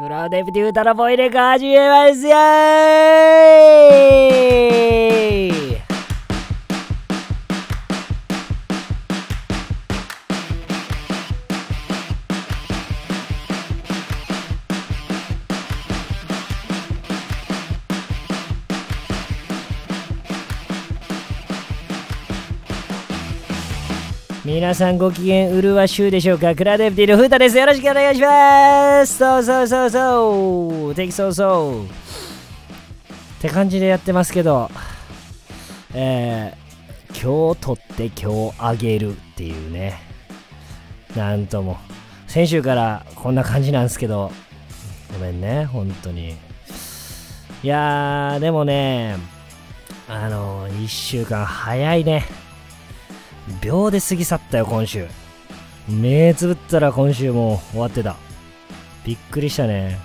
クラウデビュータラボイレガージュエワイスー皆さんご機嫌うるわしゅうでしょうかクラデプティのふーたです。よろしくお願いしますそうそうそうそう敵そうそうって感じでやってますけど、えー、今日取って今日あげるっていうね。なんとも。先週からこんな感じなんですけど、ごめんね、本当に。いやー、でもね、あのー、1週間早いね。秒で過ぎ去ったよ、今週。目つぶったら今週も終わってた。びっくりしたね。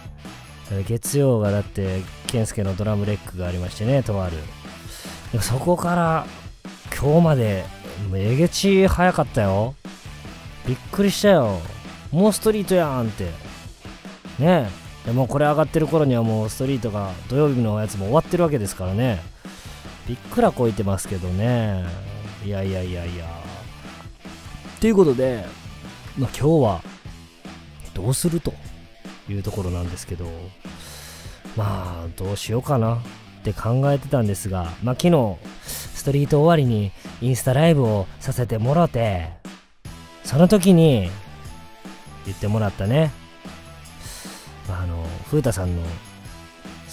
月曜がだって、スケのドラムレックがありましてね、とある。でもそこから、今日まで、えげち早かったよ。びっくりしたよ。もうストリートやんって。ねえ。でもこれ上がってる頃にはもうストリートが土曜日のやつも終わってるわけですからね。びっくらこいてますけどね。いやいやいやいや。ということで、まあ、今日はどうするというところなんですけど、まあどうしようかなって考えてたんですが、まあ、昨日ストリート終わりにインスタライブをさせてもらって、その時に言ってもらったね、まあ、あの、風太さんの好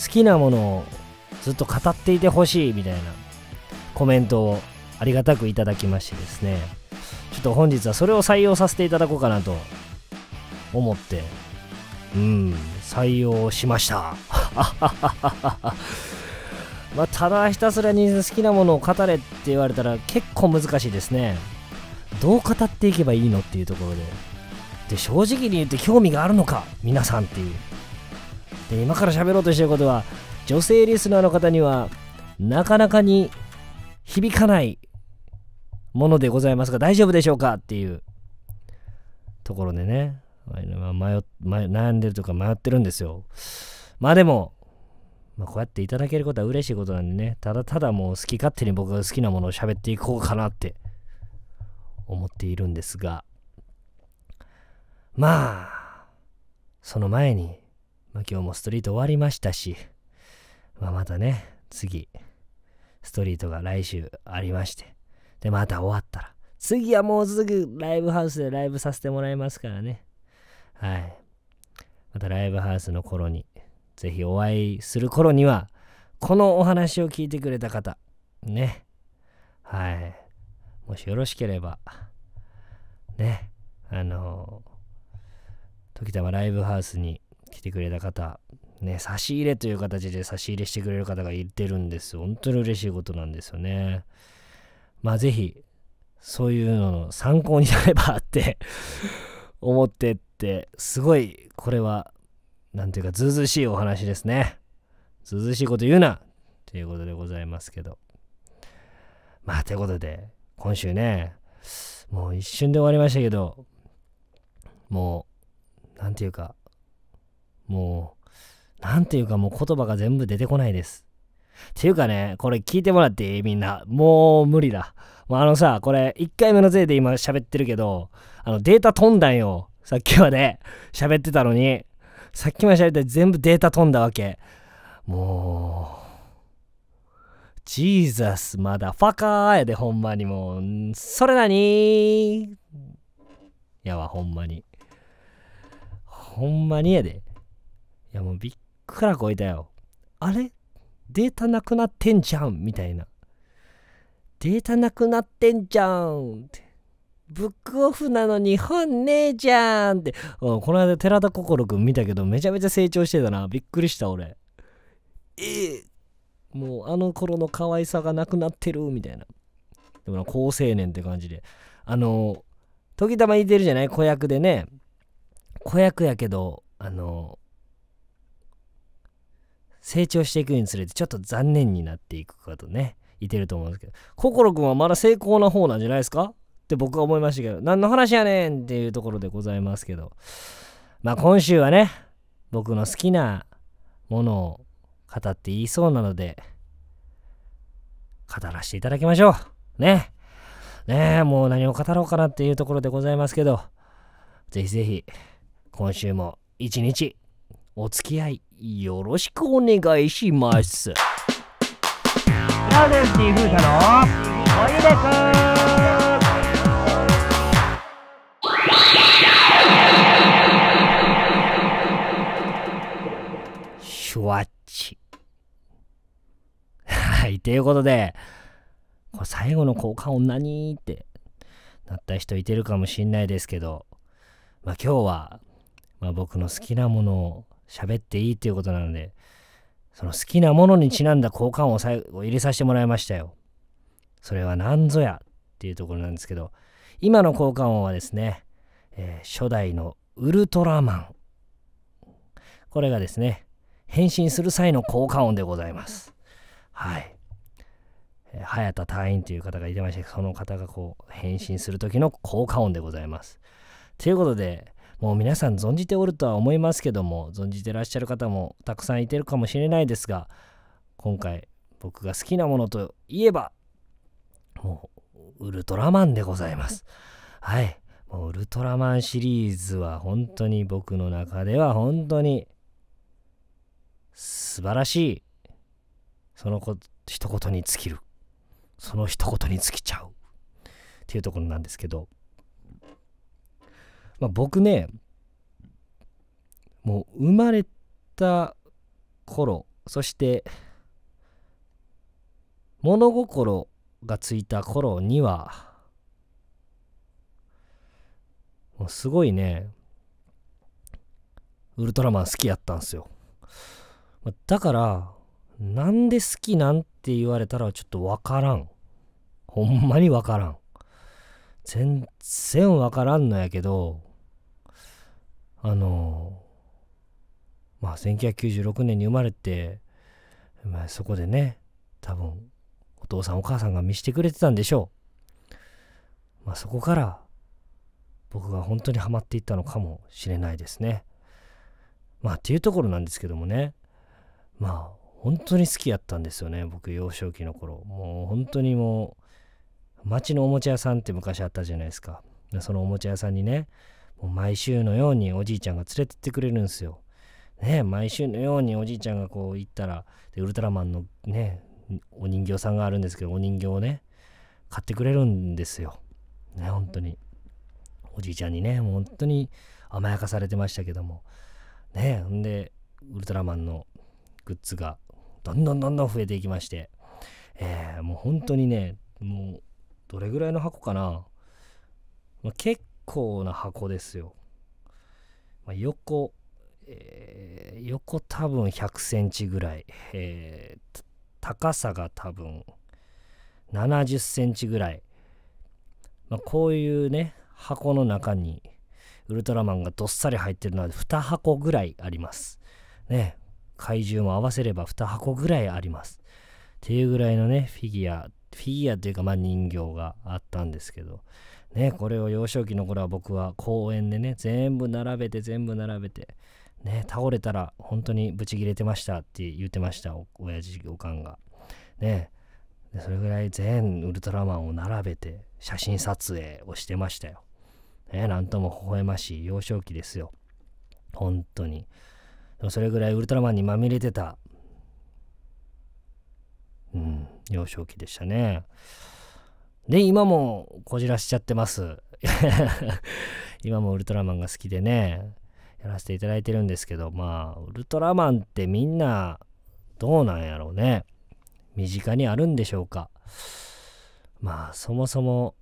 きなものをずっと語っていてほしいみたいなコメントをありがたくいただきましてですね、ちょっと本日はそれを採用させていただこうかなと思って、うん、採用しました。まあ、ただひたすらに好きなものを語れって言われたら結構難しいですね。どう語っていけばいいのっていうところで。で、正直に言って興味があるのか皆さんっていう。で、今から喋ろうとしてることは、女性リスナーの方にはなかなかに響かないものでございますが大丈夫でしょうかっていうところでね、迷迷悩んでるとか迷ってるんですよ。まあでも、まあ、こうやっていただけることは嬉しいことなんでね、ただただもう好き勝手に僕が好きなものを喋っていこうかなって思っているんですが、まあ、その前に、まあ、今日もストリート終わりましたし、まあ、またね、次、ストリートが来週ありまして、で、また終わったら。次はもうすぐライブハウスでライブさせてもらいますからね。はい。またライブハウスの頃に、ぜひお会いする頃には、このお話を聞いてくれた方、ね。はい。もしよろしければ、ね。あの時たまライブハウスに来てくれた方、ね、差し入れという形で差し入れしてくれる方がいてるんです。本当に嬉しいことなんですよね。まあぜひ、そういうのの参考になればって 思ってって、すごい、これは、なんていうか、ずうずうしいお話ですね。ずうずうしいこと言うなということでございますけど。まあ、ということで、今週ね、もう一瞬で終わりましたけど、もう、なんていうか、もう、なんていうかもう言葉が全部出てこないです。ていうかね、これ聞いてもらっていいみんな。もう無理だ。あのさ、これ1回目のせいで今喋ってるけど、あのデータ飛んだんよ。さっきまで喋ってたのに。さっきまで喋って全部データ飛んだわけ。もう。ジーザスまだファカーやでほんまにもう。それなにやわほんまに。ほんまにやで。いやもうびっくらこいたよ。あれデータなくなってんじゃんみたいな。データなくなってんじゃんって。ブックオフなのに本ねえじゃんって。うん、この間寺田心くん見たけどめちゃめちゃ成長してたな。びっくりした俺。ええもうあの頃の可愛さがなくなってるみたいな。でもな、好青年って感じで。あの、時たま言ってるじゃない子役でね。子役やけど、あの、成長していくにつれてちょっと残念になっていくかとね、いてると思うんですけど、心くんはまだ成功な方なんじゃないですかって僕は思いましたけど、何の話やねんっていうところでございますけど、まあ今週はね、僕の好きなものを語っていいそうなので、語らせていただきましょう。ね。ねえ、もう何を語ろうかなっていうところでございますけど、ぜひぜひ、今週も一日お付き合いよろしくお願いします。ラーメンっていう風だろおいでくシワッチ。はい、ということで、これ最後の交換女にってなった人いてるかもしんないですけど、まあ今日は、まあ、僕の好きなものを喋っていいっていうことなので、その好きなものにちなんだ交換を最を入れさせてもらいましたよ。それは何ぞやっていうところなんですけど、今の交換音はですね、えー、初代のウルトラマン。これがですね、変身する際の効果音でございます。はい。えー、早田隊員という方がいてましたその方がこう、変身する時の効果音でございます。ということで、もう皆さん存じておるとは思いますけども、存じてらっしゃる方もたくさんいてるかもしれないですが、今回僕が好きなものといえば、もうウルトラマンでございます。はい。もうウルトラマンシリーズは本当に僕の中では本当に素晴らしい。そのこ一言に尽きる。その一言に尽きちゃう。っていうところなんですけど。まあ、僕ねもう生まれた頃そして物心がついた頃にはもうすごいねウルトラマン好きやったんすよだからなんで好きなんて言われたらちょっとわからんほんまにわからん全然わからんのやけどあのまあ1996年に生まれて、まあ、そこでね多分お父さんお母さんが見してくれてたんでしょう、まあ、そこから僕が本当にはまっていったのかもしれないですねまあっていうところなんですけどもねまあ本当に好きやったんですよね僕幼少期の頃もう本当にもう町のおもちゃ屋さんって昔あったじゃないですかそのおもちゃ屋さんにねもう毎週のようにおじいちゃんが連れてってくれるんですよ。ね毎週のようにおじいちゃんがこう行ったら、でウルトラマンのね、お人形さんがあるんですけど、お人形をね、買ってくれるんですよ。ね、本当に。おじいちゃんにね、もう本当に甘やかされてましたけども。ね、ほんで、ウルトラマンのグッズがどんどんどんどん増えていきまして、えー、もう本当にね、もうどれぐらいの箱かな、まあ、結構な箱ですよ。まあ、横、えー、横多分100センチぐらい、えー、高さが多分70センチぐらい、まあ、こういうね箱の中にウルトラマンがどっさり入ってるのは2箱ぐらいあります。ね、怪獣も合わせれば2箱ぐらいあります。っていうぐらいのね、フィギュア、フィギュアというかまあ人形があったんですけど、ね、これを幼少期の頃は僕は公園でね、全部並べて、全部並べて、ね、倒れたら本当にブチ切れてましたって言ってました、親父おかんが。ね、それぐらい全ウルトラマンを並べて写真撮影をしてましたよ。ね、なんとも微笑ましい幼少期ですよ。本当に。それぐらいウルトラマンにまみれてた、うん、幼少期でしたね。で、今もこじらしちゃってます。今もウルトラマンが好きでね、やらせていただいてるんですけど、まあ、ウルトラマンってみんなどうなんやろうね。身近にあるんでしょうか。まあ、そもそも、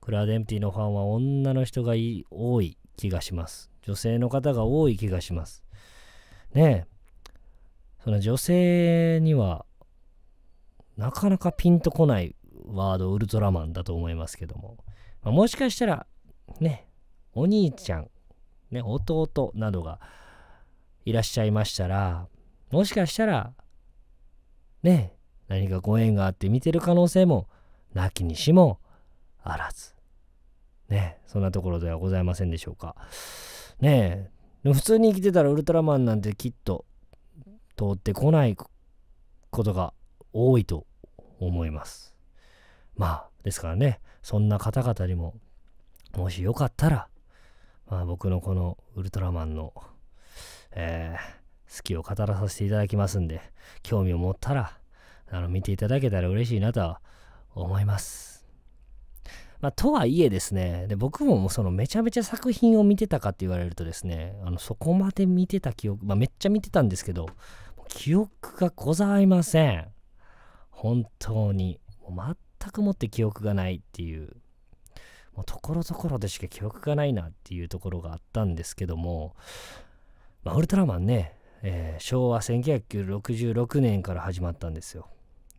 クラーデンティのファンは女の人が多い気がします。女性の方が多い気がします。ねえ、その女性にはなかなかピンとこないワードウルトラマンだと思いますけども、まあ、もしかしたらねお兄ちゃん、ね、弟などがいらっしゃいましたらもしかしたらね何かご縁があって見てる可能性もなきにしもあらずねそんなところではございませんでしょうかねえ普通に生きてたらウルトラマンなんてきっと通ってこないことが多いと思います。まあ、ですからね、そんな方々にも、もしよかったら、まあ、僕のこのウルトラマンの、えー、好きを語らさせていただきますんで、興味を持ったら、あの、見ていただけたら嬉しいなとは思います。まあ、とはいえですね、で僕もそのめちゃめちゃ作品を見てたかって言われるとですね、あのそこまで見てた記憶、まあ、めっちゃ見てたんですけど、記憶がございません。本当に。全くもって記憶がないっていう、もうところどころでしか記憶がないなっていうところがあったんですけども、まあ、ウルトラマンね、えー、昭和1966年から始まったんですよ。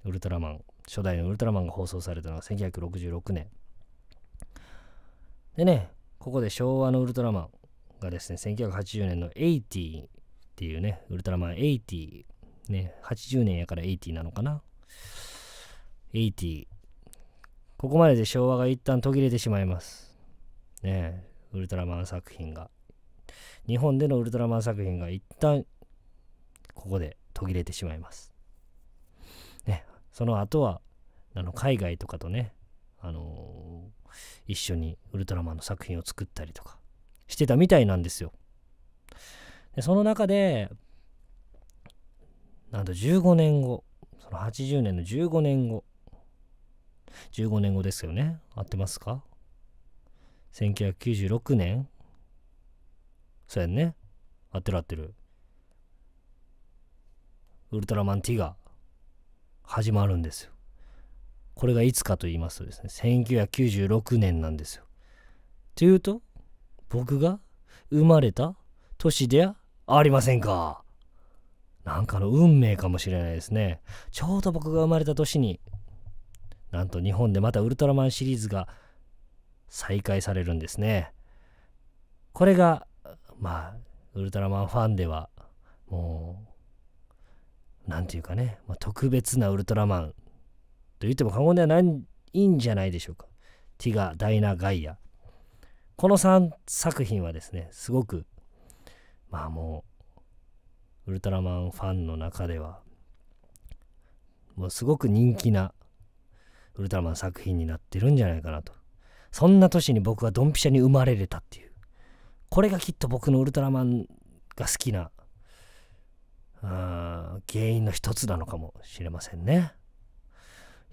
ウルトラマン、初代のウルトラマンが放送されたのは1966年。でね、ここで昭和のウルトラマンがですね、1980年の80っていうね、ウルトラマン80、ね、80年やから80なのかな。80ここまでで昭和が一旦途切れてしまいます。ねえ、ウルトラマン作品が。日本でのウルトラマン作品が一旦ここで途切れてしまいます。ね、その後はあの海外とかとね、あのー、一緒にウルトラマンの作品を作ったりとかしてたみたいなんですよ。でその中でなんと15年後その80年の15年後15年後ですよね。合ってますか ?1996 年そうやね。合ってる合ってる。ウルトラマンティガ始まるんですよ。これがいつかと言いますとですね、1996年なんですよ。というと、僕が生まれた年ではありませんか。なんかの運命かもしれないですね。ちょうど僕が生まれた年になんと日本でまたウルトラマンシリーズが再開されるんですね。これが、まあ、ウルトラマンファンでは、もう、なんていうかね、まあ、特別なウルトラマンと言っても過言ではないいんじゃないでしょうか。ティガ、ダイナ、ガイア。この3作品はですね、すごく、まあもう、ウルトラマンファンの中では、もうすごく人気なウルトラマン作品になってるんじゃないかなと。そんな年に僕はドンピシャに生まれれたっていう。これがきっと僕のウルトラマンが好きな、原因の一つなのかもしれませんね。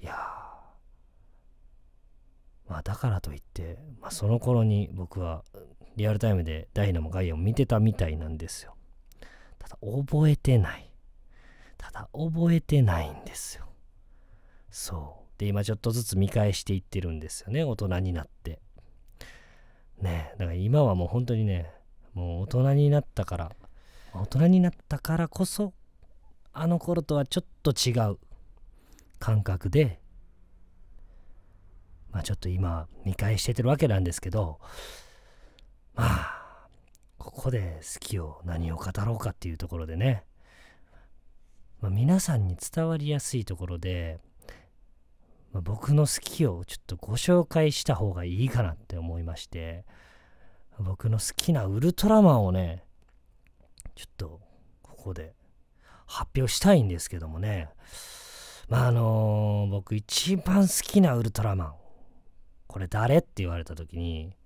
いやまあだからといって、まあ、その頃に僕はリアルタイムでダイナもガイアを見てたみたいなんですよ。ただ覚えてない。ただ覚えてないんですよ。そう。で今ちょっとずつ見返していってるんですよね大人になってねだから今はもう本当にねもう大人になったから大人になったからこそあの頃とはちょっと違う感覚でまあちょっと今見返しててるわけなんですけどまあここで好きを何を語ろうかっていうところでね、まあ、皆さんに伝わりやすいところでま僕の好きをちょっとご紹介した方がいいかなって思いまして僕の好きなウルトラマンをねちょっとここで発表したいんですけどもねまああのー、僕一番好きなウルトラマンこれ誰って言われた時に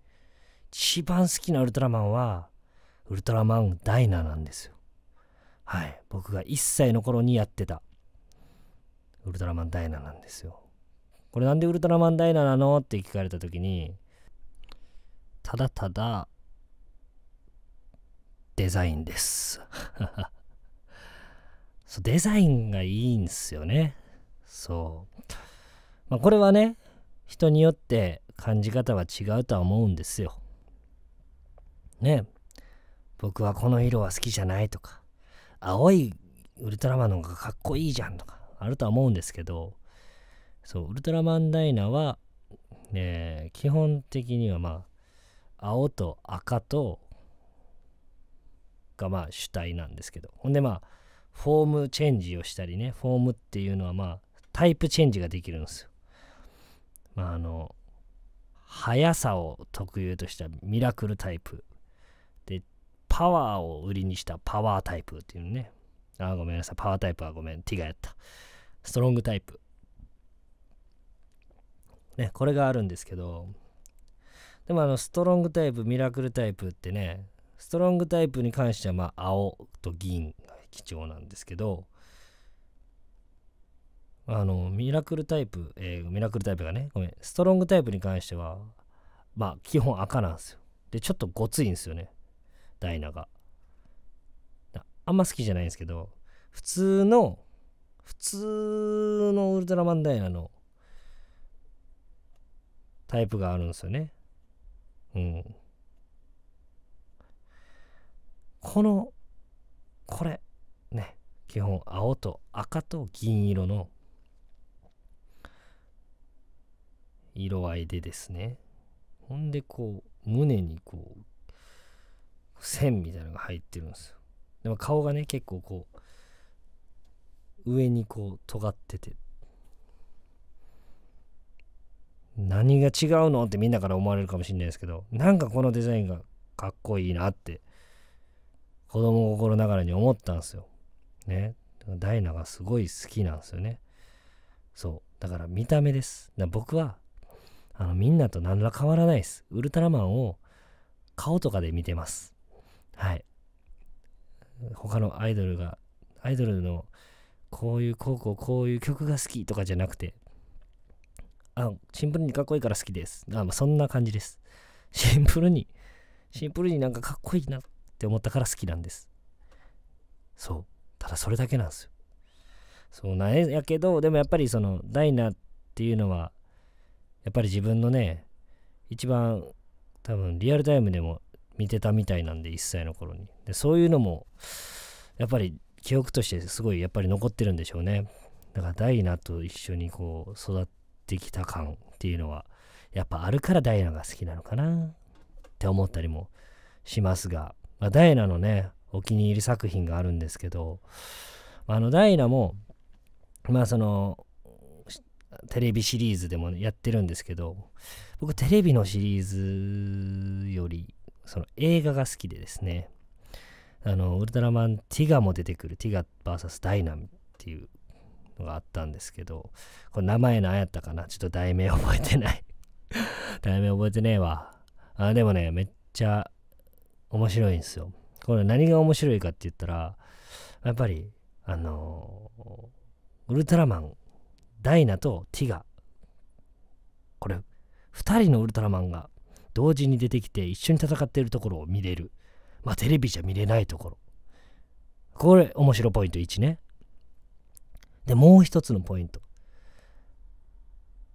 一番好きなウルトラマンはウルトラマンダイナなんですよはい僕が1歳の頃にやってたウルトラマンダイナなんですよこれなんでウルトラマンダイナなのって聞かれた時にただただデザインです そうデザインがいいんすよねそう、まあ、これはね人によって感じ方は違うとは思うんですよね僕はこの色は好きじゃないとか青いウルトラマンの方がかっこいいじゃんとかあるとは思うんですけどそう、ウルトラマンダイナは、ね、基本的にはまあ、青と赤と、がまあ主体なんですけど。ほんでまあ、フォームチェンジをしたりね、フォームっていうのはまあ、タイプチェンジができるんですよ。まあ、あの、速さを特有としたミラクルタイプ。で、パワーを売りにしたパワータイプっていうね。あ、ごめんなさい。パワータイプはごめん。ティガやった。ストロングタイプ。ね、これがあるんですけど、でもあの、ストロングタイプ、ミラクルタイプってね、ストロングタイプに関しては、まあ、青と銀が貴重なんですけど、あの、ミラクルタイプ、えー、ミラクルタイプがね、ごめん、ストロングタイプに関しては、まあ、基本赤なんですよ。で、ちょっとごついんですよね、ダイナが。あんま好きじゃないんですけど、普通の、普通のウルトラマンダイナのタイプがあるんですよね。うん。この、これ、ね、基本青と赤と銀色の色合いでですね。ほんで、こう、胸にこう、線みたいなのが入ってるんですよ。でも顔がね、結構こう、上にこう、尖ってて何が違うのってみんなから思われるかもしれないですけどなんかこのデザインがかっこいいなって子供心ながらに思ったんですよ。ね。ダイナがすごい好きなんですよね。そう。だから見た目です。だ僕はあのみんなと何ら変わらないです。ウルトラマンを顔とかで見てます。はい。他のアイドルがアイドルのこういうこうこうこういう曲が好きとかじゃなくてあシンプルにかっこいいから好きです。あまあ、そんな感じです。シンプルに、シンプルになんかかっこいいなって思ったから好きなんです。そう。ただそれだけなんですよ。そうなんやけど、でもやっぱりその、ダイナっていうのは、やっぱり自分のね、一番多分リアルタイムでも見てたみたいなんで、1歳の頃に。で、そういうのも、やっぱり記憶としてすごいやっぱり残ってるんでしょうね。だからダイナと一緒にこう育ってってきた感っていうのは、やっぱあるからダイナが好きなのかなって思ったりもしますが、まあ、ダイナのね、お気に入り作品があるんですけど、あのダイナも、まあその、テレビシリーズでもやってるんですけど、僕テレビのシリーズより、その映画が好きでですね、あの、ウルトラマンティガも出てくる、ティガ VS ダイナミっていうのがあったんですけど、これ名前何やったかなちょっと題名覚えてない 題名覚えてねえわ。あでもね、めっちゃ面白いんですよ。これ何が面白いかって言ったら、やっぱり、あのウルトラマン、ダイナとティガ。これ、2人のウルトラマンが同時に出てきて一緒に戦っているところを見れる。まあ、テレビじゃ見れないところ。これ、面白ポイント1ね。でもう一つのポイント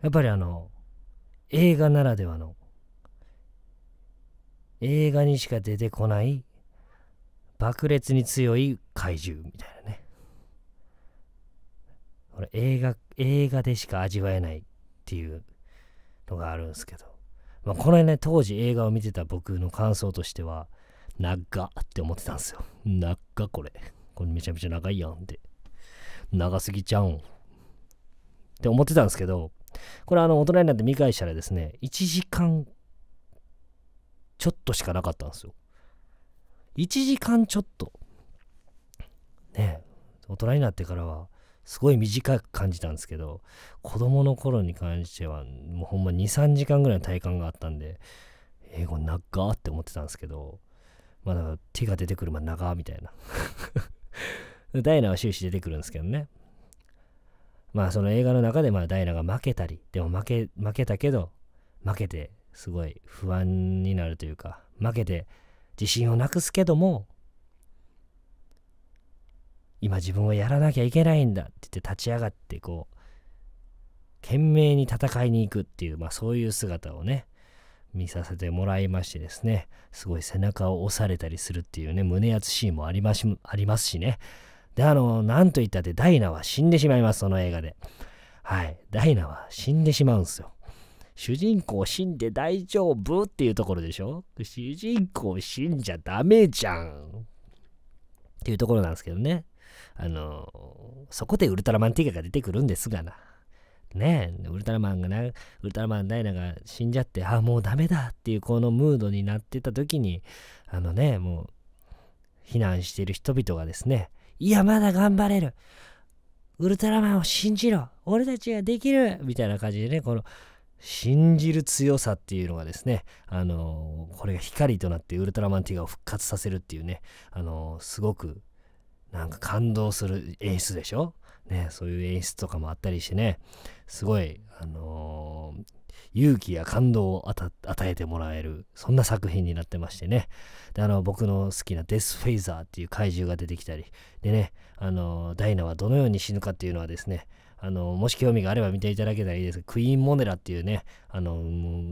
やっぱりあの映画ならではの映画にしか出てこない爆裂に強い怪獣みたいなねこれ映画映画でしか味わえないっていうのがあるんですけど、まあ、これね当時映画を見てた僕の感想としては長っって思ってたんですよ長っこれこれめちゃめちゃ長いやんって長すぎちゃうんって思ってたんですけど、これあの大人になって見返したらですね、1時間ちょっとしかなかったんですよ。1時間ちょっと。ね大人になってからは、すごい短く感じたんですけど、子供の頃に関しては、もうほんま2、3時間ぐらいの体感があったんで、英語長って思ってたんですけど、まだ手が出てくるまで長みたいな ダイナは終始出てくるんですけどね。まあその映画の中でまあダイナが負けたり、でも負け、負けたけど、負けてすごい不安になるというか、負けて自信をなくすけども、今自分はやらなきゃいけないんだって言って立ち上がってこう、懸命に戦いに行くっていう、まあそういう姿をね、見させてもらいましてですね、すごい背中を押されたりするっていうね、胸熱シーンもありましありますしね、で、あの、なんと言ったってダイナは死んでしまいます、その映画で。はい。ダイナは死んでしまうんですよ。主人公死んで大丈夫っていうところでしょ主人公死んじゃダメじゃん。っていうところなんですけどね。あの、そこでウルトラマンティガが出てくるんですがな。ねウルトラマンがな、ウルトラマンダイナが死んじゃって、あ、もうダメだっていうこのムードになってた時に、あのね、もう、避難してる人々がですね、いや、まだ頑張れる。ウルトラマンを信じろ。俺たちができる。みたいな感じでね、この、信じる強さっていうのがですね、あのー、これが光となってウルトラマンティガを復活させるっていうね、あのー、すごくなんか感動する演出でしょね、そういう演出とかもあったりしてね、すごい、あのー勇気や感動を与えてもらえる、そんな作品になってましてね。で、あの、僕の好きなデス・フェイザーっていう怪獣が出てきたり、でね、あの、ダイナはどのように死ぬかっていうのはですね、あの、もし興味があれば見ていただけたらいいです。クイーン・モネラっていうね、あの、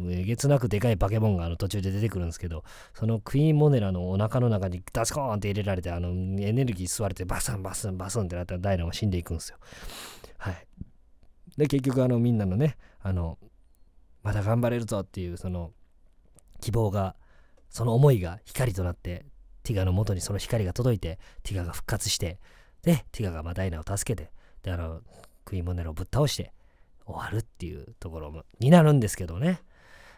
えげつなくでかい化け物があの途中で出てくるんですけど、そのクイーン・モネラのお腹の中にダスコーンって入れられて、あの、エネルギー吸われてバスンバスンバスンってなったらダイナは死んでいくんですよ。はい。で、結局あの、みんなのね、あの、また頑張れるぞっていうその希望がその思いが光となってティガの元にその光が届いてティガが復活してでティガがマダイナを助けてであのクイモネロをぶっ倒して終わるっていうところになるんですけどね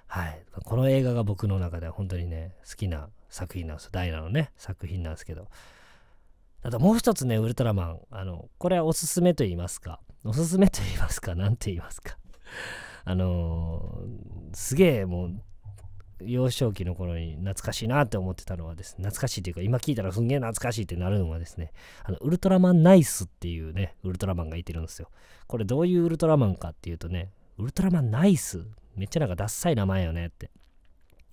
はいこの映画が僕の中では本当にね好きな作品なんですダイナのね作品なんですけどあともう一つね、ウルトラマン。あの、これはおすすめと言いますか。おすすめと言いますか。何て言いますか。あのー、すげえもう幼少期の頃に懐かしいなって思ってたのはですね、懐かしいというか、今聞いたらすんげえ懐かしいってなるのはですね、あの、ウルトラマンナイスっていうね、ウルトラマンがいてるんですよ。これどういうウルトラマンかっていうとね、ウルトラマンナイス、めっちゃなんかダッサい名前よねって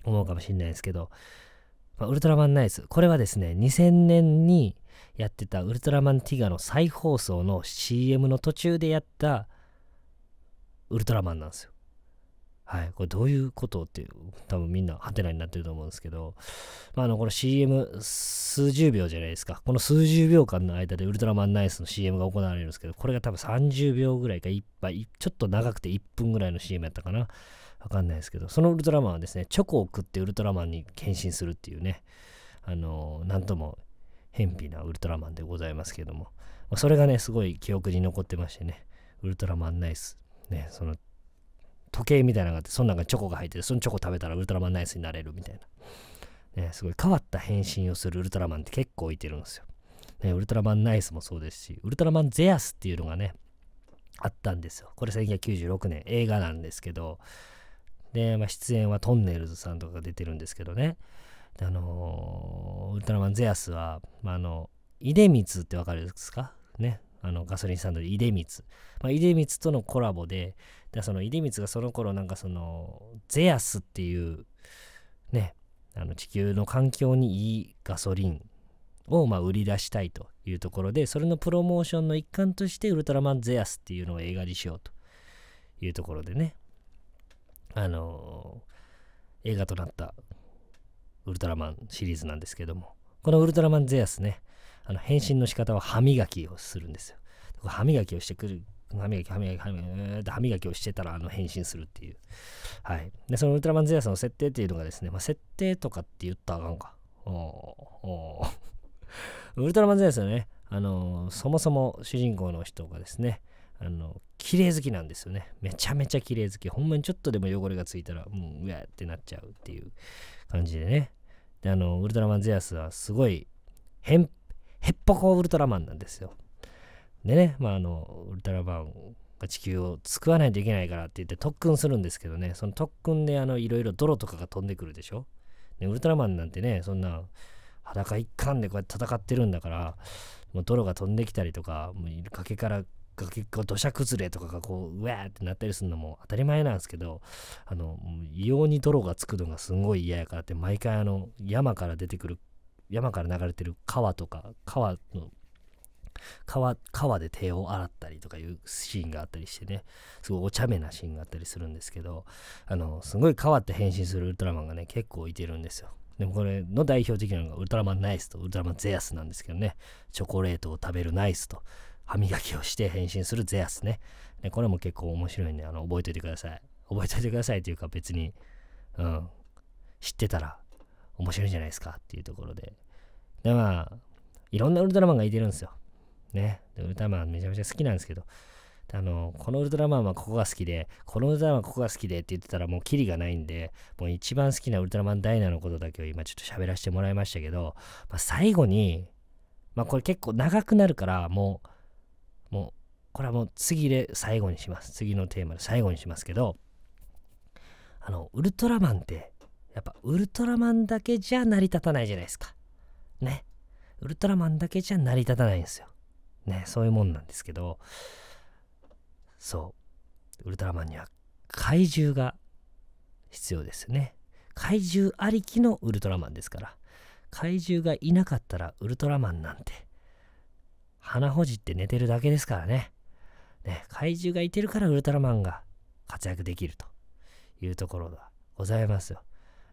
思うかもしれないですけど、まあ、ウルトラマンナイス、これはですね、2000年にやってたウルトラマンティガの再放送の CM の途中でやったウルトラマンなんですよ。はい、これどういうことっていう多分みんなハテナになってると思うんですけど、まあ、あのこの CM 数十秒じゃないですかこの数十秒間の間でウルトラマンナイスの CM が行われるんですけどこれが多分30秒ぐらいか1杯ちょっと長くて1分ぐらいの CM やったかなわかんないですけどそのウルトラマンはですねチョコを食ってウルトラマンに献身するっていうねあのなんとも偏僻なウルトラマンでございますけども、まそれがねすごい記憶に残ってましてねウルトラマンナイスね、その時計みたいなのがあって、その中にチョコが入ってて、そのチョコ食べたらウルトラマンナイスになれるみたいな。ね、すごい変わった変身をするウルトラマンって結構いてるんですよ。ね、ウルトラマンナイスもそうですし、ウルトラマンゼアスっていうのがね、あったんですよ。これ1996年、映画なんですけど、で、まあ、出演はトンネルズさんとかが出てるんですけどね、あのー、ウルトラマンゼアスは、まあ、あの、出光ってわかるですかね、あのガソリンスタンドで出光、まあ、出光とのコラボででその出光がその頃なんかそのゼアスっていうねあの地球の環境にいいガソリンをま売り出したいというところでそれのプロモーションの一環としてウルトラマンゼアスっていうのを映画にしようというところでねあのー、映画となったウルトラマンシリーズなんですけどもこのウルトラマンゼアスねあの変身の仕方は歯磨きをするんですよ。歯磨きをしてくる。歯磨き、歯磨き、歯磨き、歯磨きをしてたらあの変身するっていう。はい。で、そのウルトラマンゼアスの設定っていうのがですね、まあ、設定とかって言ったらあかんか。おお ウルトラマンゼアスはね、あのー、そもそも主人公の人がですね、あの綺麗好きなんですよね。めちゃめちゃ綺麗好き。ほんまにちょっとでも汚れがついたら、うん、うわってなっちゃうっていう感じでね。で、あの、ウルトラマンゼアスはすごい、へっぽこウルトラマンなんですよ。でね、まあ、あの、ウルトラマンが地球を救わないといけないからって言って特訓するんですけどね、その特訓であの、いろいろ泥とかが飛んでくるでしょ。ウルトラマンなんてね、そんな裸一貫でこうやって戦ってるんだから、もう泥が飛んできたりとか、もう崖から崖が土砂崩れとかがこう、うわーってなったりするのも当たり前なんですけど、あの、異様に泥がつくのがすごい嫌やからって、毎回あの、山から出てくる山から流れてる川とか川の川川で手を洗ったりとかいうシーンがあったりしてねすごいお茶目なシーンがあったりするんですけどあのすごい川って変身するウルトラマンがね結構いてるんですよでもこれの代表的なのがウルトラマンナイスとウルトラマンゼアスなんですけどねチョコレートを食べるナイスと歯磨きをして変身するゼアスねねこれも結構面白いんであの覚えておいてください覚えておいてくださいというか別にうん知ってたら面白いんじゃないですかっていうところででまいろんなウルトラマンがいてるんですよ。ね。ウルトラマンめちゃめちゃ好きなんですけど、あの、このウルトラマンはここが好きで、このウルトラマンはここが好きでって言ってたらもうキリがないんで、もう一番好きなウルトラマンダイナのことだけを今ちょっと喋らせてもらいましたけど、まあ、最後に、まあこれ結構長くなるから、もう、もう、これはもう次で最後にします。次のテーマで最後にしますけど、あの、ウルトラマンって、やっぱウルトラマンだけじゃ成り立たないじゃないですか。ね。ウルトラマンだけじゃ成り立たないんですよ。ね、そういうもんなんですけど、そう。ウルトラマンには怪獣が必要ですよね。怪獣ありきのウルトラマンですから。怪獣がいなかったらウルトラマンなんて、鼻ほじって寝てるだけですからね。ね、怪獣がいてるからウルトラマンが活躍できるというところがございますよ。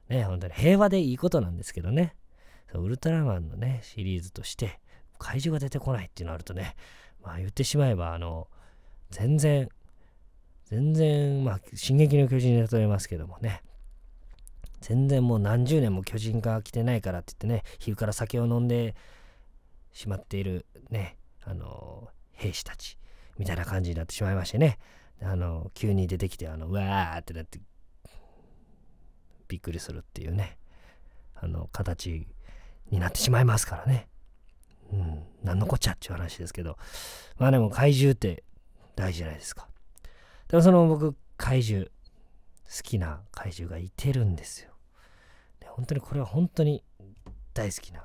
ね、本当に平和でいいことなんですけどね。ウルトラマンのね、シリーズとして、怪獣が出てこないっていうのあるとね、まあ言ってしまえば、あの、全然、全然、まあ、進撃の巨人で例えますけどもね、全然もう何十年も巨人が来てないからって言ってね、昼から酒を飲んでしまっているね、あの、兵士たち、みたいな感じになってしまいましてね、あの、急に出てきて、あの、うわーってなって、びっくりするっていうね、あの、形になってしまいますからね。うん、何のこっちゃっていう話ですけど。まあでも怪獣って大事じゃないですか。でもその僕、怪獣、好きな怪獣がいてるんですよ。で本当にこれは本当に大好きな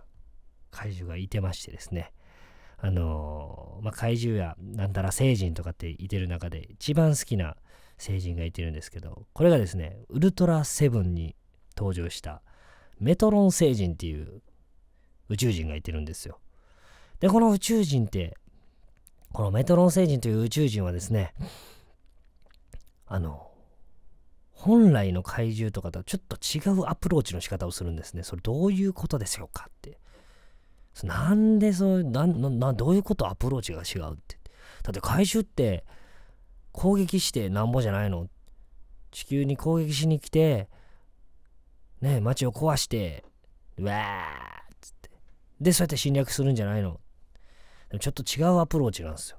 怪獣がいてましてですね。あのー、まあ、怪獣やなんたら星人とかっていてる中で一番好きな星人がいてるんですけど、これがですね、ウルトラセブンに登場したメトロン星人っていう宇宙人がいてるんですよ。で、この宇宙人って、このメトロン星人という宇宙人はですね、あの、本来の怪獣とかとはちょっと違うアプローチの仕方をするんですね。それどういうことでしょうかって。なんでそうなな、どういうことアプローチが違うって。だって怪獣って攻撃してなんぼじゃないの地球に攻撃しに来て、ね、街を壊して、うわーで、そうやって侵略するんじゃないの。でもちょっと違うアプローチなんですよ。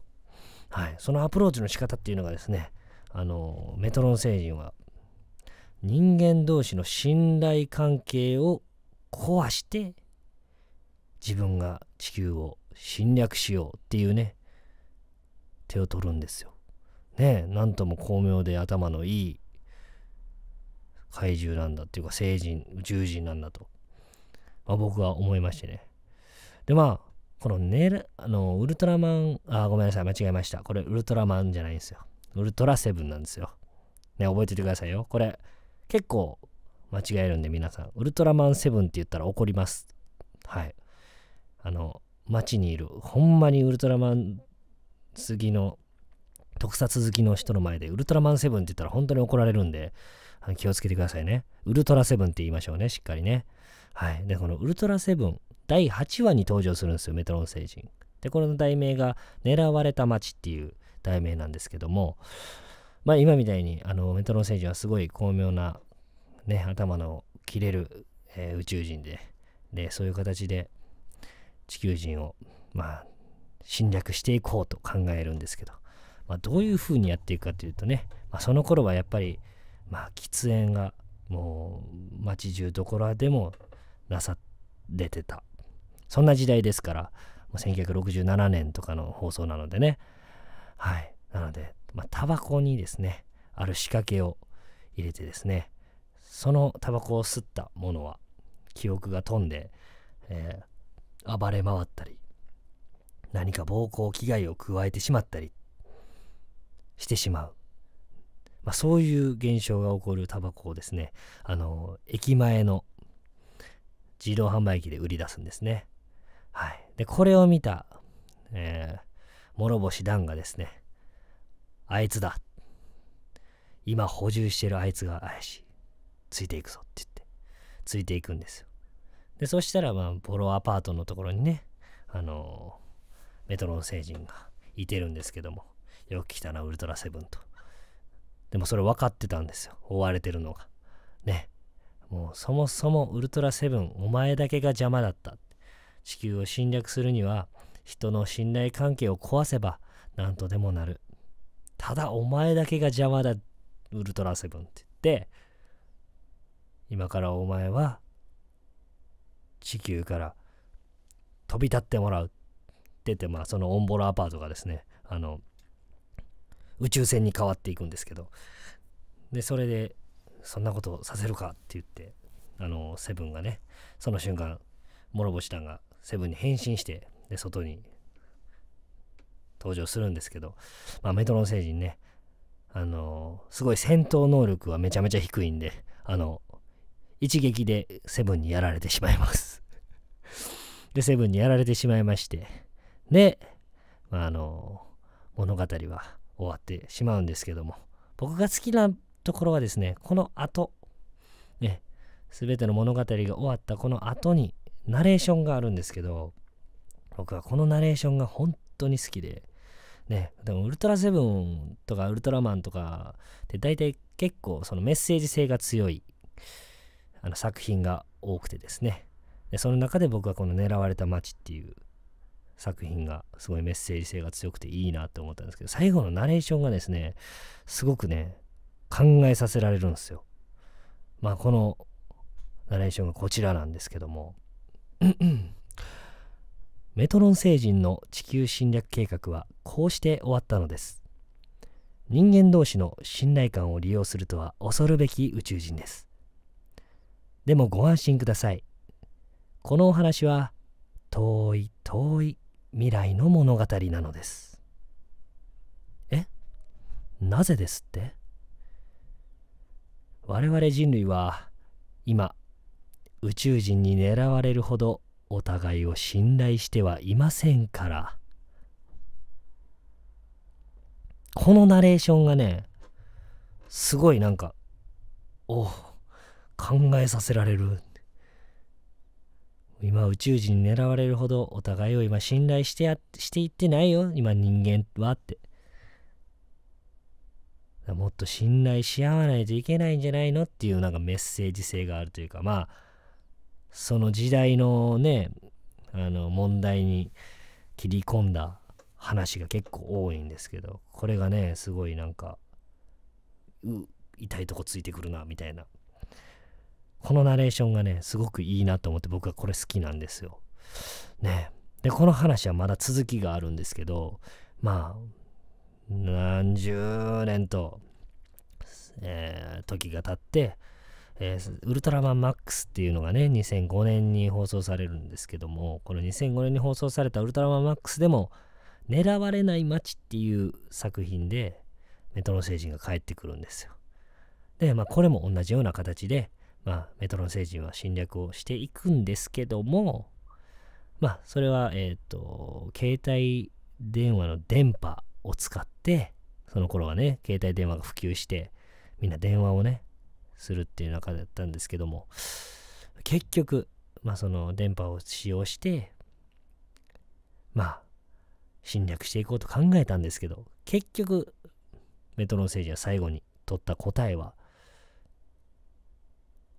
はい。そのアプローチの仕方っていうのがですね、あの、メトロン星人は、人間同士の信頼関係を壊して、自分が地球を侵略しようっていうね、手を取るんですよ。ねなんとも巧妙で頭のいい怪獣なんだっていうか、星人、宇宙人なんだと、まあ、僕は思いましてね。で、まあ、このね、あの、ウルトラマン、あ、ごめんなさい、間違えました。これ、ウルトラマンじゃないんですよ。ウルトラセブンなんですよ。ね、覚えててくださいよ。これ、結構間違えるんで、皆さん。ウルトラマンセブンって言ったら怒ります。はい。あの、街にいる、ほんまにウルトラマン好きの、特撮好きの人の前で、ウルトラマンセブンって言ったら本当に怒られるんで、気をつけてくださいね。ウルトラセブンって言いましょうね、しっかりね。はい。で、このウルトラセブン、第8話に登場するんですよメトロン星人。でこの題名が「狙われた街」っていう題名なんですけどもまあ今みたいにあのメトロン星人はすごい巧妙な、ね、頭の切れる、えー、宇宙人ででそういう形で地球人を、まあ、侵略していこうと考えるんですけど、まあ、どういうふうにやっていくかというとね、まあ、その頃はやっぱり、まあ、喫煙がもう街中どこらでもなされてたそんな時代ですから、1967年とかの放送なのでね。はい。なので、まあ、タバコにですね、ある仕掛けを入れてですね、そのタバコを吸ったものは、記憶が飛んで、えー、暴れ回ったり、何か暴行危害を加えてしまったり、してしまう。まあ、そういう現象が起こるタバコをですね、あの、駅前の自動販売機で売り出すんですね。はい。で、これを見た、えー、諸星団がですね、あいつだ。今補充してるあいつが怪しい。ついていくぞって言って、ついていくんですよ。で、そしたら、まあ、ボロアパートのところにね、あのー、メトロン星人がいてるんですけども、よく来たな、ウルトラセブンと。でもそれ分かってたんですよ。追われてるのが。ね。もうそもそもウルトラセブン、お前だけが邪魔だった。地球を侵略するには人の信頼関係を壊せば何とでもなるただお前だけが邪魔だウルトラセブンって言って今からお前は地球から飛び立ってもらうって言ってまあそのオンボロアパートがですねあの宇宙船に変わっていくんですけどでそれでそんなことさせるかって言ってあのセブンがねその瞬間諸星さんがセブンに変身して、で、外に登場するんですけど、まあ、メトロン星人ね、あのー、すごい戦闘能力はめちゃめちゃ低いんで、あの、一撃でセブンにやられてしまいます で、セブンにやられてしまいまして、で、まあ、あのー、物語は終わってしまうんですけども、僕が好きなところはですね、この後、ね、すべての物語が終わったこの後に、ナレーションがあるんですけど、僕はこのナレーションが本当に好きで、ね、でもウルトラセブンとかウルトラマンとかって大体結構そのメッセージ性が強いあの作品が多くてですねでその中で僕はこの「狙われた街」っていう作品がすごいメッセージ性が強くていいなって思ったんですけど最後のナレーションがですねすごくね考えさせられるんですよまあこのナレーションがこちらなんですけどもメトロン星人の地球侵略計画はこうして終わったのです。人間同士の信頼感を利用するとは恐るべき宇宙人です。でもご安心ください。このお話は遠い遠い未来の物語なのです。えなぜですって我々人類は今宇宙人に狙われるほどお互いを信頼してはいませんからこのナレーションがねすごいなんかお考えさせられる今宇宙人に狙われるほどお互いを今信頼してやしていってないよ今人間はってもっと信頼し合わないといけないんじゃないのっていうなんかメッセージ性があるというかまあその時代のねあの問題に切り込んだ話が結構多いんですけどこれがねすごいなんか痛いとこついてくるなみたいなこのナレーションがねすごくいいなと思って僕はこれ好きなんですよ。ねでこの話はまだ続きがあるんですけどまあ何十年と、えー、時が経ってえー、ウルトラマンマックスっていうのがね、2005年に放送されるんですけども、この2005年に放送されたウルトラマンマックスでも、狙われない街っていう作品で、メトロン星人が帰ってくるんですよ。で、まあ、これも同じような形で、まあ、メトロン星人は侵略をしていくんですけども、まあ、それは、えっ、ー、と、携帯電話の電波を使って、その頃はね、携帯電話が普及して、みんな電話をね、するっていう中だったんですけども結局、まあ、その電波を使用してまあ侵略していこうと考えたんですけど結局メトロン星人は最後に取った答えは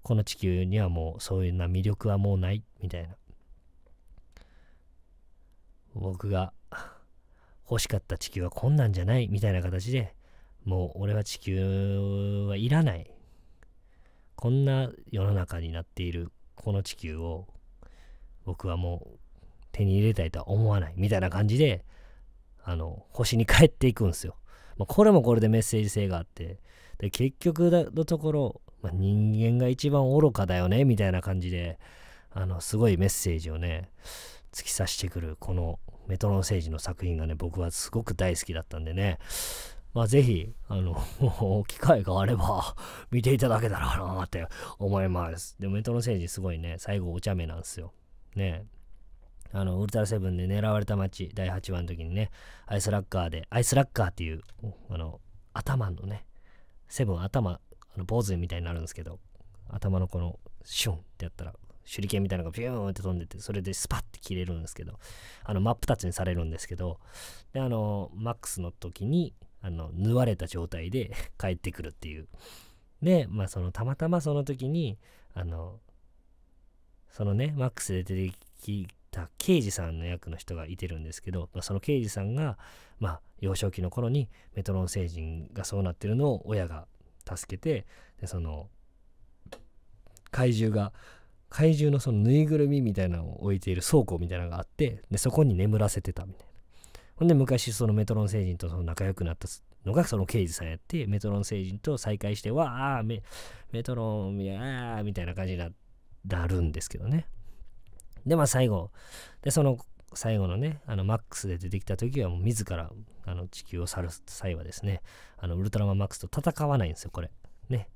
この地球にはもうそういうな魅力はもうないみたいな僕が欲しかった地球はこんなんじゃないみたいな形でもう俺は地球はいらないこんな世の中になっているこの地球を僕はもう手に入れたいとは思わないみたいな感じであの星に帰っていくんですよ。まあ、これもこれでメッセージ性があってで結局のところ、まあ、人間が一番愚かだよねみたいな感じであのすごいメッセージをね突き刺してくるこのメトロン星人の作品がね僕はすごく大好きだったんでねまあ、ぜひ、あの、機会があれば、見ていただけたらなって思います。でも、メトロ星人すごいね、最後お茶目なんですよ。ねあの、ウルトラセブンで狙われた街、第8話の時にね、アイスラッカーで、アイスラッカーっていう、あの、頭のね、セブン頭、あの、坊主みたいになるんですけど、頭のこの、シュンってやったら、手裏剣みたいなのがピューンって飛んでて、それでスパッて切れるんですけど、あの、真っ二つにされるんですけど、で、あの、マックスの時に、あの、縫われた状態で 帰ってくるっていう。で、まあ、その、たまたまその時に、あの、そのね、マックスで出てきた刑事さんの役の人がいてるんですけど、まあ、その刑事さんが、まあ、幼少期の頃にメトロン星人がそうなってるのを親が助けて、で、その、怪獣が、怪獣のそのぬいぐるみみたいなのを置いている倉庫みたいなのがあって、で、そこに眠らせてたみたいな。ほんで昔そのメトロン星人とその仲良くなったのがその刑事さんやってメトロン星人と再会してわあメトロンやーみたいな感じになるんですけどねでまあ最後でその最後のねあのマックスで出てきた時はもう自らあの地球を去る際はですねあのウルトラマンマックスと戦わないんですよこれね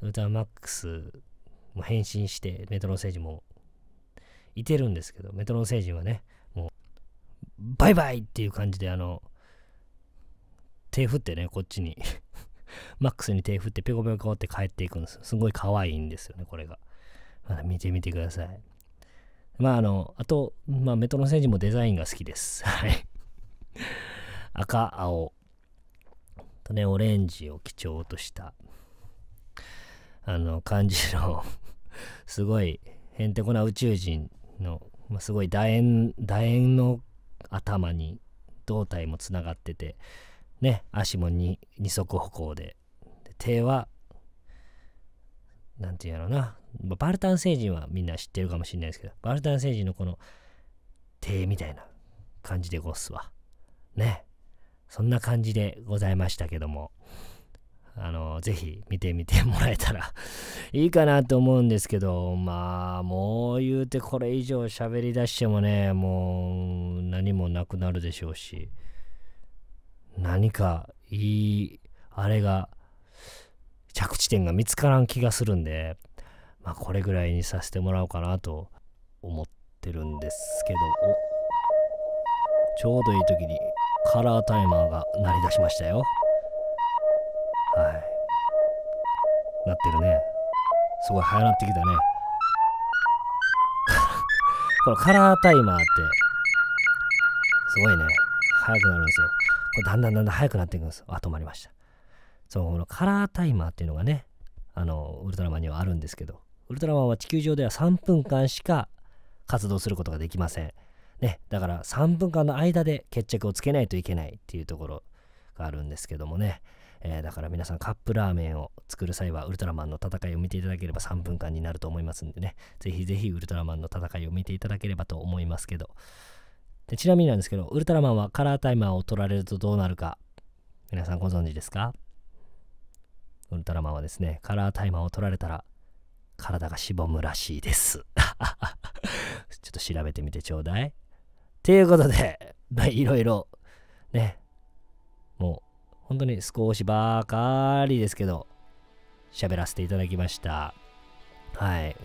ウルトラマックスも変身してメトロン星人もいてるんですけどメトロン星人はねもうバイバイっていう感じで、あの、手振ってね、こっちに マックスに手振ってペコペコって帰っていくんですすごい可愛いんですよね、これが。ま見てみてください。まあ、あの、あと、まあ、メトロ星人もデザインが好きです。はい。赤、青、とね、オレンジを基調とした、あの、感じのすごい、へんてこな宇宙人の、まあ、すごい楕円、楕円の頭に胴体もつながってて、ね、足も二足歩行で手は何て言うやろなバルタン星人はみんな知ってるかもしれないですけどバルタン星人のこの手みたいな感じでごっすわねそんな感じでございましたけどもあの、ぜひ見てみてもらえたら いいかなと思うんですけど、まあ、もう言うてこれ以上喋り出してもね、もう何もなくなるでしょうし、何かいい、あれが、着地点が見つからん気がするんで、まあ、これぐらいにさせてもらおうかなと思ってるんですけど、ちょうどいい時にカラータイマーが鳴り出しましたよ。はいなってるねすごい早なってきたね このカラータイマーってすごいね早くなるんですよこれだんだんだんだん早くなっていくんですあ止まりましたそのこのカラータイマーっていうのがねあのウルトラマンにはあるんですけどウルトラマンは地球上では3分間しか活動することができません。ね、だから3分間の間で決着をつけないといけないっていうところがあるんですけどもね、えー、だから皆さんカップラーメンを作る際はウルトラマンの戦いを見ていただければ3分間になると思いますんでね、ぜひぜひウルトラマンの戦いを見ていただければと思いますけど、でちなみになんですけど、ウルトラマンはカラータイマーを取られるとどうなるか、皆さんご存知ですかウルトラマンはですね、カラータイマーを取られたら体がしぼむらしいです。ちょっと調べてみてちょうだい。ということで、まあ、いろいろ、ね、もう、本当に少しばかりですけど、喋らせていただきました。はい。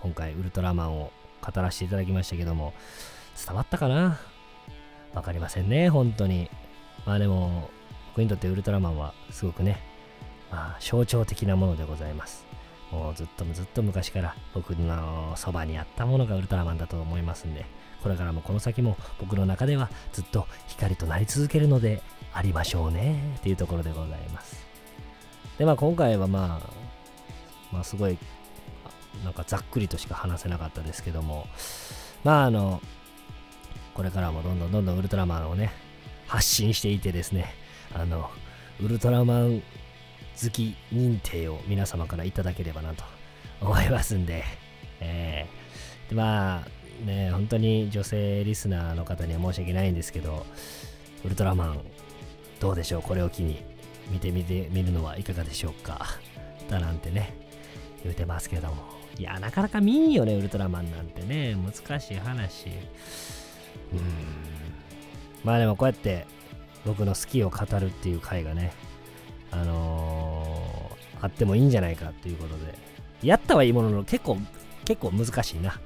今回、ウルトラマンを語らせていただきましたけども、伝わったかなわかりませんね、本当に。まあでも、僕にとってウルトラマンはすごくね、まあ、象徴的なものでございます。もうずっとずっと昔から僕のそばにあったものがウルトラマンだと思いますんで、これからもこの先も僕の中ではずっと光となり続けるのでありましょうねっていうところでございます。で、まあ今回はまあ、まあすごい、なんかざっくりとしか話せなかったですけども、まああの、これからもどんどんどんどんウルトラマンをね、発信していてですね、あの、ウルトラマン好き認定を皆様からいただければなと思いますんで、えー、でまあ、ね、本当に女性リスナーの方には申し訳ないんですけど、ウルトラマンどうでしょうこれを機に見てみてみるのはいかがでしょうかだなんてね言うてますけどもいやなかなか見んよねウルトラマンなんてね難しい話うんまあでもこうやって僕の好きを語るっていう回がねあのー、あってもいいんじゃないかっていうことでやったはいいものの結構結構難しいな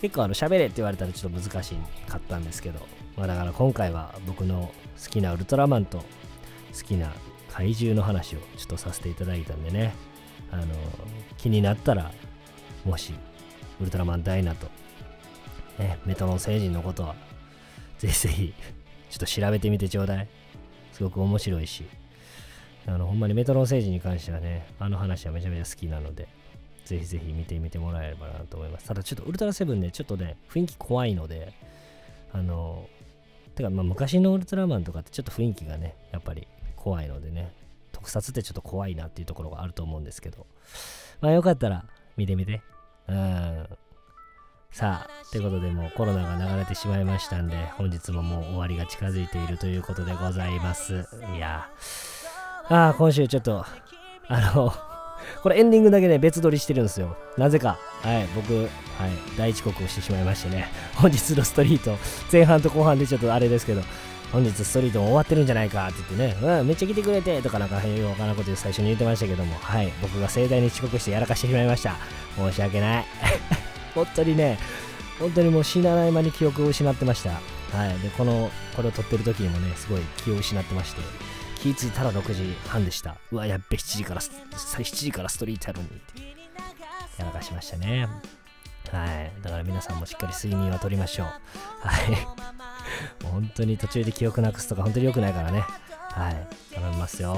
結構あの喋れって言われたらちょっと難しかったんですけどまあだから今回は僕の好きなウルトラマンと好きな怪獣の話をちょっとさせていただいたんでねあの気になったらもしウルトラマンダイナと、ね、メトロン星人のことはぜひぜひちょっと調べてみてちょうだいすごく面白いしあのほんまにメトロン星人に関してはねあの話はめちゃめちゃ好きなのでぜひぜひ見てみてもらえればなと思いますただちょっとウルトラセブンねちょっとね雰囲気怖いのであのてかまあ昔のウルトラマンとかってちょっと雰囲気がね、やっぱり怖いのでね、特撮ってちょっと怖いなっていうところがあると思うんですけど、まあよかったら見てみて。うん。さあ、てことでもうコロナが流れてしまいましたんで、本日ももう終わりが近づいているということでございます。いやああ、今週ちょっと、あのこれエンディングだけね、別撮りしてるんですよ。なぜか。はい、僕、はい、大遅刻をしてしまいましてね。本日のストリート、前半と後半でちょっとあれですけど、本日ストリートも終わってるんじゃないかって言ってね、うん、めっちゃ来てくれてとかなんか変え、わかなことで最初に言ってましたけども、はい、僕が盛大に遅刻してやらかしてしまいました。申し訳ない。本当にね、本当にもう死なない間に記憶を失ってました。はい、で、この、これを撮ってる時にもね、すごい気を失ってまして、気づいたら6時半でした。うわ、やっべ、7時から、7時からストリートやるにって。やらかしましたね。はい。だから皆さんもしっかり睡眠はとりましょう。はい。もう本当に途中で記憶なくすとか本当に良くないからね。はい。頼みますよ。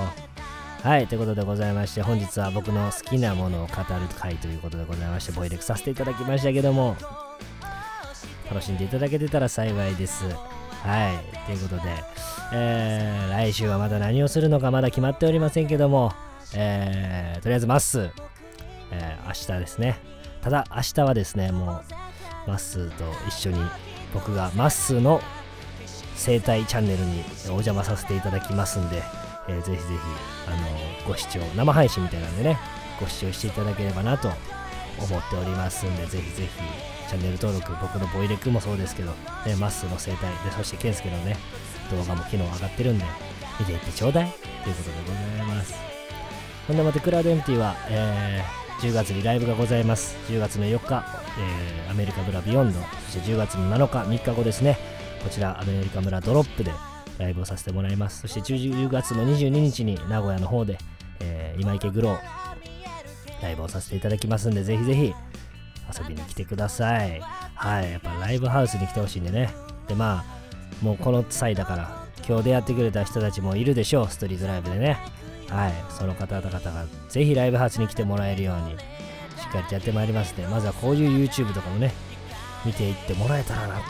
はい。ということでございまして、本日は僕の好きなものを語る回ということでございまして、ボイレクさせていただきましたけども、楽しんでいただけてたら幸いです。はい。ということで、えー、来週はまだ何をするのかまだ決まっておりませんけども、えー、とりあえずまっすー、えー、明日ですね。ただ明日はですね、もう、まっすーと一緒に僕がまっすーの生態チャンネルにお邪魔させていただきますんで、えー、ぜひぜひ、あのご視聴、生配信みたいなんでね、ご視聴していただければなと思っておりますんで、ぜひぜひ、チャンネル登録、僕のボイレックもそうですけど、えまっすーの生態、でそしてスケのね、動画も昨日上がってるんで、見ていってちょうだいということでございます。ほんでまたクラウド MT は、えー、10月にライブがございます。10月の4日、えー、アメリカ村ビヨンド、そして10月の7日、3日後ですね、こちらアメリカ村ドロップでライブをさせてもらいます。そして10月の22日に名古屋の方で、えー、今池グロー、ライブをさせていただきますんで、ぜひぜひ遊びに来てください。はい、やっぱライブハウスに来てほしいんでね。で、まあ、もうこの際だから今日出会ってくれた人たちもいるでしょうストリートライブでねはいその方々がぜひライブハウスに来てもらえるようにしっかりとやってまいりますねまずはこういう YouTube とかもね見ていってもらえたらなと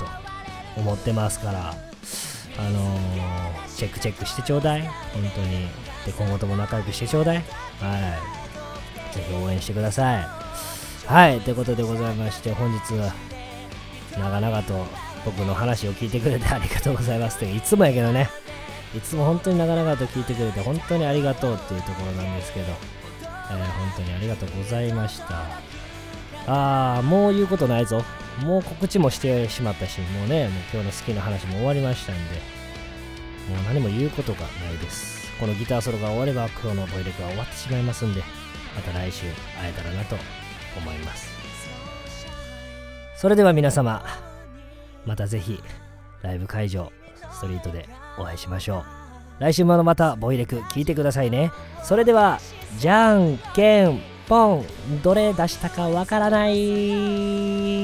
思ってますからあのー、チェックチェックしてちょうだい本当にで今後とも仲良くしてちょうだいはいぜひ応援してくださいはいということでございまして本日は長々と僕の話を聞いてくれてありがとうございますって、いつもやけどね、いつも本当に長々と聞いてくれて本当にありがとうっていうところなんですけど、えー、本当にありがとうございました。あー、もう言うことないぞ。もう告知もしてしまったし、もうね、もう今日の好きな話も終わりましたんで、もう何も言うことがないです。このギターソロが終われば、黒のボイレクは終わってしまいますんで、また来週会えたらなと思います。それでは皆様、またぜひライブ会場ストリートでお会いしましょう来週もまたボイレク聞いてくださいねそれではじゃんけんポンどれ出したかわからない